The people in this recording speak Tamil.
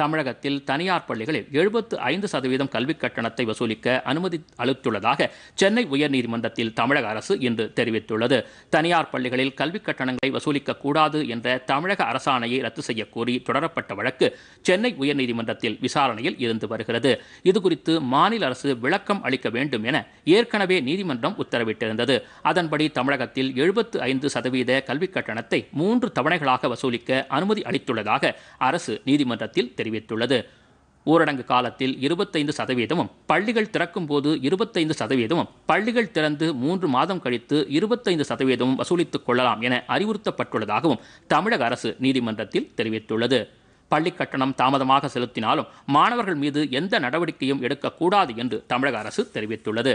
தமிழகத்தில் தனியார் பள்ளிகளில் எழுபத்து ஐந்து சதவீதம் கல்விக் கட்டணத்தை வசூலிக்க அனுமதி அளித்துள்ளதாக சென்னை உயர்நீதிமன்றத்தில் தமிழக அரசு இன்று தெரிவித்துள்ளது தனியார் பள்ளிகளில் கல்விக் கட்டணங்களை வசூலிக்கக்கூடாது என்ற தமிழக அரசாணையை ரத்து செய்யக்கோரி தொடரப்பட்ட வழக்கு சென்னை உயர்நீதிமன்றத்தில் விசாரணையில் இருந்து வருகிறது இதுகுறித்து மாநில அரசு விளக்கம் அளிக்க வேண்டும் என ஏற்கனவே நீதிமன்றம் உத்தரவிட்டிருந்தது அதன்படி தமிழகத்தில் எழுபத்து ஐந்து சதவீத கல்விக் கட்டணத்தை மூன்று தவணைகளாக வசூலிக்க அனுமதி அளித்துள்ளதாக அரசு நீதிமன்றத்தில் தெரிவித்துள்ளது தெரிவித்துள்ளது ஊரடங்கு காலத்தில் இருபத்தைந்து சதவீதமும் பள்ளிகள் திறக்கும் போது இருபத்தைந்து சதவீதமும் பள்ளிகள் திறந்து மூன்று மாதம் கழித்து இருபத்தைந்து சதவீதமும் வசூலித்துக் கொள்ளலாம் என அறிவுறுத்தப்பட்டுள்ளதாகவும் தமிழக அரசு நீதிமன்றத்தில் தெரிவித்துள்ளது பள்ளி கட்டணம் தாமதமாக செலுத்தினாலும் மாணவர்கள் மீது எந்த நடவடிக்கையும் எடுக்கக்கூடாது என்று தமிழக அரசு தெரிவித்துள்ளது